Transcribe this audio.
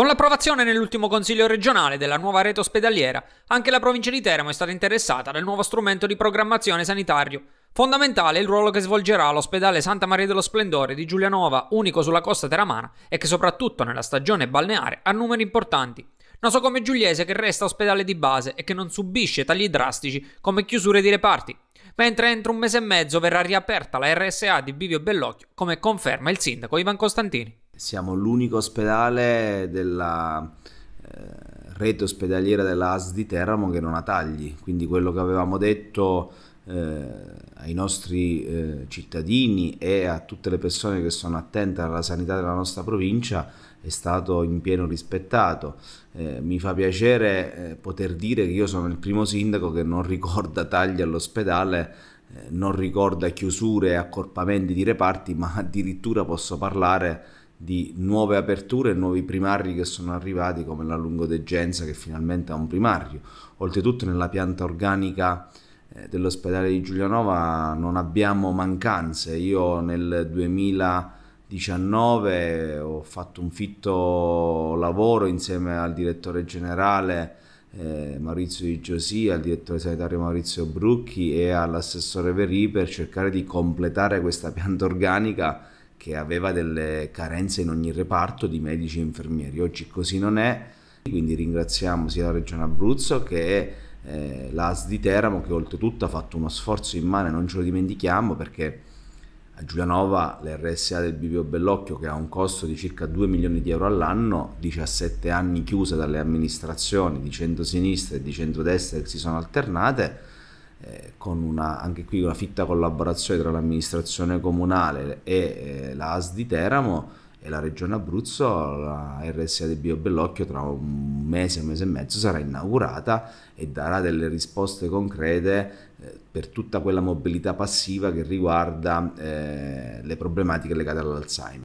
Con l'approvazione nell'ultimo Consiglio regionale della nuova rete ospedaliera, anche la provincia di Teramo è stata interessata dal nuovo strumento di programmazione sanitario. Fondamentale il ruolo che svolgerà l'ospedale Santa Maria dello Splendore di Giulianova, unico sulla costa teramana e che soprattutto nella stagione balneare ha numeri importanti. come Giuliese che resta ospedale di base e che non subisce tagli drastici come chiusure di reparti, mentre entro un mese e mezzo verrà riaperta la RSA di Bivio Bellocchio, come conferma il sindaco Ivan Costantini siamo l'unico ospedale della eh, rete ospedaliera della AS di Teramo che non ha tagli, quindi quello che avevamo detto eh, ai nostri eh, cittadini e a tutte le persone che sono attente alla sanità della nostra provincia è stato in pieno rispettato. Eh, mi fa piacere eh, poter dire che io sono il primo sindaco che non ricorda tagli all'ospedale, eh, non ricorda chiusure e accorpamenti di reparti, ma addirittura posso parlare di nuove aperture e nuovi primari che sono arrivati come la lungodegenza che finalmente ha un primario. Oltretutto nella pianta organica eh, dell'ospedale di Giulianova non abbiamo mancanze. Io nel 2019 ho fatto un fitto lavoro insieme al direttore generale eh, Maurizio Di Giosia, al direttore sanitario Maurizio Brucchi e all'assessore Verri per cercare di completare questa pianta organica che aveva delle carenze in ogni reparto di medici e infermieri. Oggi così non è, quindi ringraziamo sia la Regione Abruzzo che eh, l'AS di Teramo che oltretutto ha fatto uno sforzo immane, non ce lo dimentichiamo perché a Giulianova l'RSA del Bivio Bellocchio che ha un costo di circa 2 milioni di euro all'anno, 17 anni chiusa dalle amministrazioni di centro-sinistra e di centro-destra che si sono alternate, con una, anche qui una fitta collaborazione tra l'amministrazione comunale e eh, la AS di Teramo e la regione Abruzzo, la RSA di Bio Bellocchio tra un mese, un mese e mezzo sarà inaugurata e darà delle risposte concrete eh, per tutta quella mobilità passiva che riguarda eh, le problematiche legate all'Alzheimer.